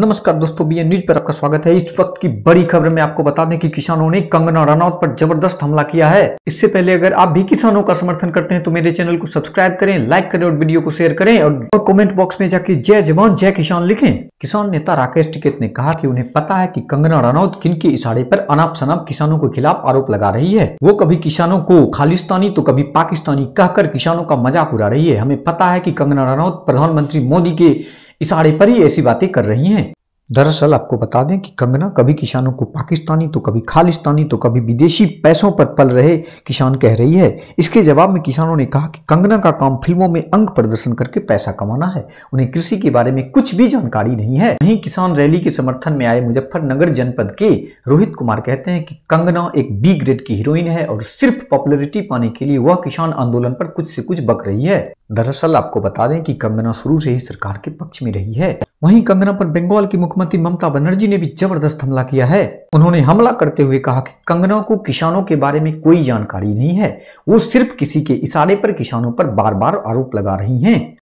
नमस्कार दोस्तों B news पर आपका स्वागत है इस वक्त की बड़ी खबर में आपको बता दें कि किसानों ने कंगना रनौत पर जबरदस्त हमला किया है इससे पहले अगर आप भी किसानों का समर्थन करते हैं तो मेरे चैनल को सब्सक्राइब करें लाइक करें और वीडियो को शेयर करें और कमेंट बॉक्स में जाके जय जवान जय किसान लिखे किसान नेता राकेश टिकेत ने कहा की उन्हें पता है की कंगना रनौत किन के इशारे पर अनाप शनाप किसानों के खिलाफ आरोप लगा रही है वो कभी किसानों को खालिस्तानी तो कभी पाकिस्तानी कहकर किसानों का मजाक उड़ा रही है हमें पता है की कंगना रनौत प्रधानमंत्री मोदी के इशारे पर ही ऐसी बातें कर रही हैं दरअसल आपको बता दें कि कंगना कभी किसानों को पाकिस्तानी तो कभी खालिस्तानी तो कभी विदेशी पैसों पर पल रहे किसान कह रही है इसके जवाब में किसानों ने कहा कि कंगना का काम फिल्मों में अंग प्रदर्शन करके पैसा कमाना है उन्हें कृषि के बारे में कुछ भी जानकारी नहीं है वहीं किसान रैली के समर्थन में आए मुजफ्फरनगर जनपद के रोहित कुमार कहते हैं कि कंगना एक बी ग्रेड की हीरोइन है और सिर्फ पॉपुलरिटी पाने के लिए वह किसान आंदोलन पर कुछ से कुछ बक रही है दरअसल आपको बता दें कि कंगना शुरू से ही सरकार के पक्ष में रही है वहीं कंगना पर बंगाल की मुख्यमंत्री ममता बनर्जी ने भी जबरदस्त हमला किया है उन्होंने हमला करते हुए कहा कि कंगना को किसानों के बारे में कोई जानकारी नहीं है वो सिर्फ किसी के इशारे पर किसानों पर बार बार आरोप लगा रही हैं